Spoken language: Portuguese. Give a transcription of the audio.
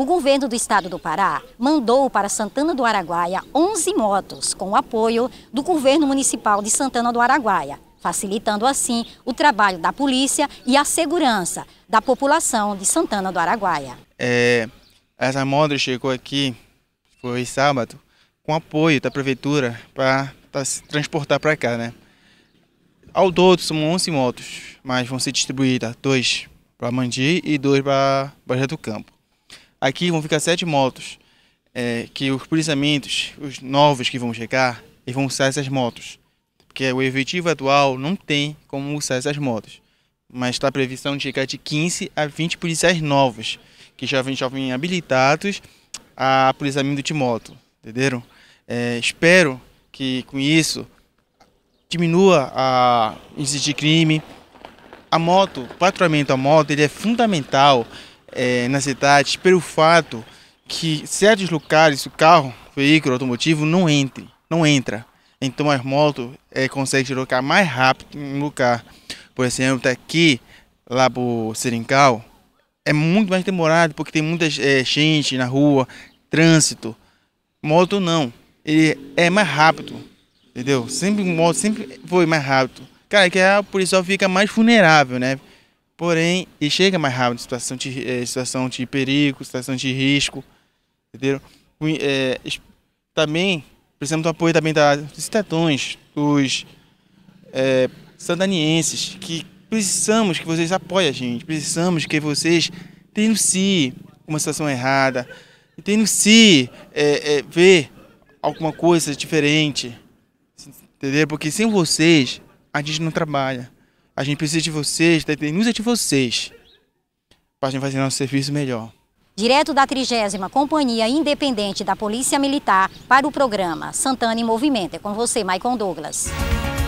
O governo do estado do Pará mandou para Santana do Araguaia 11 motos com o apoio do governo municipal de Santana do Araguaia, facilitando assim o trabalho da polícia e a segurança da população de Santana do Araguaia. É, essa moto chegou aqui, foi sábado, com apoio da prefeitura para tá transportar para cá, né? Ao todo são 11 motos, mas vão ser distribuídas, dois para Mandi e dois para Barra do Campo. Aqui vão ficar sete motos, é, que os policiamentos, os novos que vão chegar, eles vão usar essas motos. Porque o efetivo atual não tem como usar essas motos. Mas está a previsão de chegar de 15 a 20 policiais novos, que já vêm, já vêm habilitados a policiamento de moto, entenderam? É, espero que com isso diminua a índice de crime. A moto, o patrulhamento à moto, ele é fundamental é, na cidade pelo fato que certos locais o carro, veículo automotivo não entre, não entra. Então as motos é, conseguem se deslocar mais rápido em um lugar. Por exemplo, daqui lá pro Seringal é muito mais demorado porque tem muita é, gente na rua, trânsito. Moto não, ele é mais rápido, entendeu? Sempre moto sempre foi mais rápido. Cara, que é a policial fica mais vulnerável, né? Porém, e chega mais rápido, situação de, é, situação de perigo, situação de risco, entendeu? É, também precisamos do apoio também da, dos cidadãos, dos é, eh, sandanienses, que precisamos que vocês apoiem a gente, precisamos que vocês se uma situação errada, denunciem é, é, ver alguma coisa diferente, entendeu? Porque sem vocês a gente não trabalha. A gente precisa de vocês, da denúncia de vocês, para a gente fazer nosso serviço melhor. Direto da 30 Companhia Independente da Polícia Militar para o programa Santana em Movimento. É com você, Maicon Douglas.